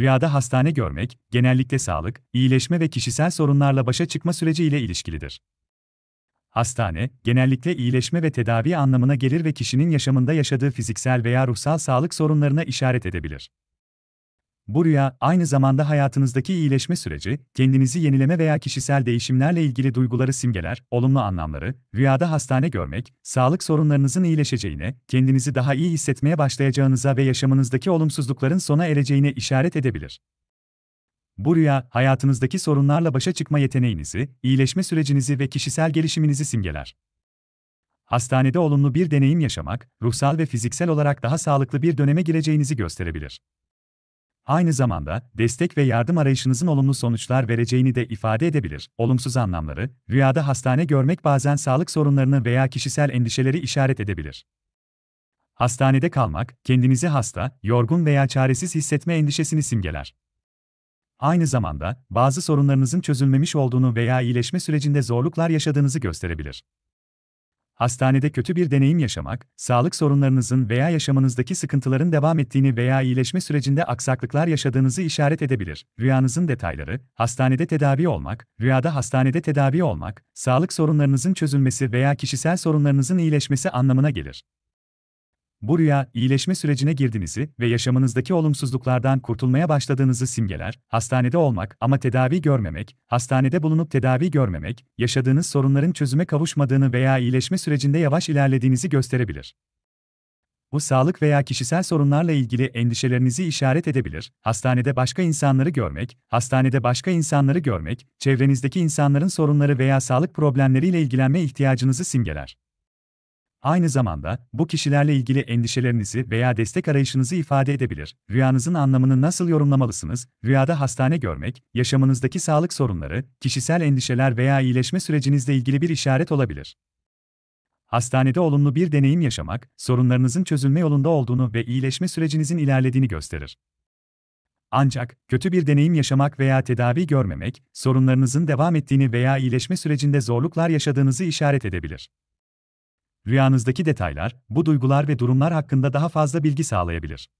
Rüyada hastane görmek, genellikle sağlık, iyileşme ve kişisel sorunlarla başa çıkma süreci ile ilişkilidir. Hastane, genellikle iyileşme ve tedavi anlamına gelir ve kişinin yaşamında yaşadığı fiziksel veya ruhsal sağlık sorunlarına işaret edebilir. Bu rüya, aynı zamanda hayatınızdaki iyileşme süreci, kendinizi yenileme veya kişisel değişimlerle ilgili duyguları simgeler, olumlu anlamları, rüyada hastane görmek, sağlık sorunlarınızın iyileşeceğine, kendinizi daha iyi hissetmeye başlayacağınıza ve yaşamınızdaki olumsuzlukların sona ereceğine işaret edebilir. Bu rüya, hayatınızdaki sorunlarla başa çıkma yeteneğinizi, iyileşme sürecinizi ve kişisel gelişiminizi simgeler. Hastanede olumlu bir deneyim yaşamak, ruhsal ve fiziksel olarak daha sağlıklı bir döneme gireceğinizi gösterebilir. Aynı zamanda, destek ve yardım arayışınızın olumlu sonuçlar vereceğini de ifade edebilir. Olumsuz anlamları, rüyada hastane görmek bazen sağlık sorunlarını veya kişisel endişeleri işaret edebilir. Hastanede kalmak, kendinizi hasta, yorgun veya çaresiz hissetme endişesini simgeler. Aynı zamanda, bazı sorunlarınızın çözülmemiş olduğunu veya iyileşme sürecinde zorluklar yaşadığınızı gösterebilir hastanede kötü bir deneyim yaşamak, sağlık sorunlarınızın veya yaşamınızdaki sıkıntıların devam ettiğini veya iyileşme sürecinde aksaklıklar yaşadığınızı işaret edebilir. Rüyanızın detayları, hastanede tedavi olmak, rüyada hastanede tedavi olmak, sağlık sorunlarınızın çözülmesi veya kişisel sorunlarınızın iyileşmesi anlamına gelir. Bu rüya, iyileşme sürecine girdiğinizi ve yaşamınızdaki olumsuzluklardan kurtulmaya başladığınızı simgeler, hastanede olmak ama tedavi görmemek, hastanede bulunup tedavi görmemek, yaşadığınız sorunların çözüme kavuşmadığını veya iyileşme sürecinde yavaş ilerlediğinizi gösterebilir. Bu sağlık veya kişisel sorunlarla ilgili endişelerinizi işaret edebilir. Hastanede başka insanları görmek, hastanede başka insanları görmek, çevrenizdeki insanların sorunları veya sağlık problemleriyle ilgilenme ihtiyacınızı simgeler. Aynı zamanda, bu kişilerle ilgili endişelerinizi veya destek arayışınızı ifade edebilir. Rüyanızın anlamını nasıl yorumlamalısınız? Rüyada hastane görmek, yaşamınızdaki sağlık sorunları, kişisel endişeler veya iyileşme sürecinizle ilgili bir işaret olabilir. Hastanede olumlu bir deneyim yaşamak, sorunlarınızın çözülme yolunda olduğunu ve iyileşme sürecinizin ilerlediğini gösterir. Ancak, kötü bir deneyim yaşamak veya tedavi görmemek, sorunlarınızın devam ettiğini veya iyileşme sürecinde zorluklar yaşadığınızı işaret edebilir. Rüyanızdaki detaylar, bu duygular ve durumlar hakkında daha fazla bilgi sağlayabilir.